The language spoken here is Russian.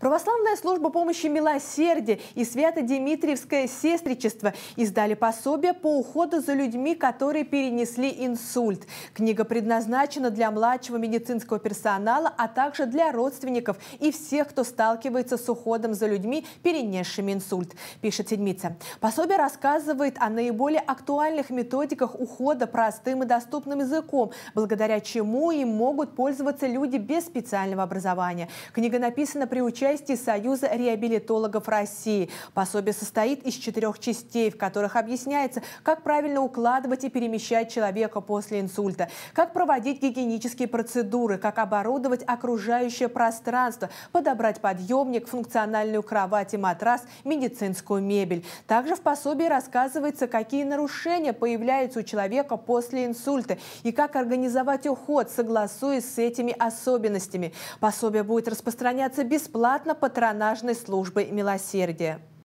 Православная служба помощи милосердия и Свято-Димитриевское сестричество издали пособие по уходу за людьми, которые перенесли инсульт. Книга предназначена для младшего медицинского персонала, а также для родственников и всех, кто сталкивается с уходом за людьми, перенесшими инсульт, пишет Седмица. Пособие рассказывает о наиболее актуальных методиках ухода простым и доступным языком, благодаря чему им могут пользоваться люди без специального образования. Книга написана при участии части Союза реабилитологов России. Пособие состоит из четырех частей, в которых объясняется, как правильно укладывать и перемещать человека после инсульта, как проводить гигиенические процедуры, как оборудовать окружающее пространство, подобрать подъемник, функциональную кровать и матрас, медицинскую мебель. Также в пособии рассказывается, какие нарушения появляются у человека после инсульта и как организовать уход, согласуясь с этими особенностями. Пособие будет распространяться бесплатно бесплатно патронажной службы милосердия.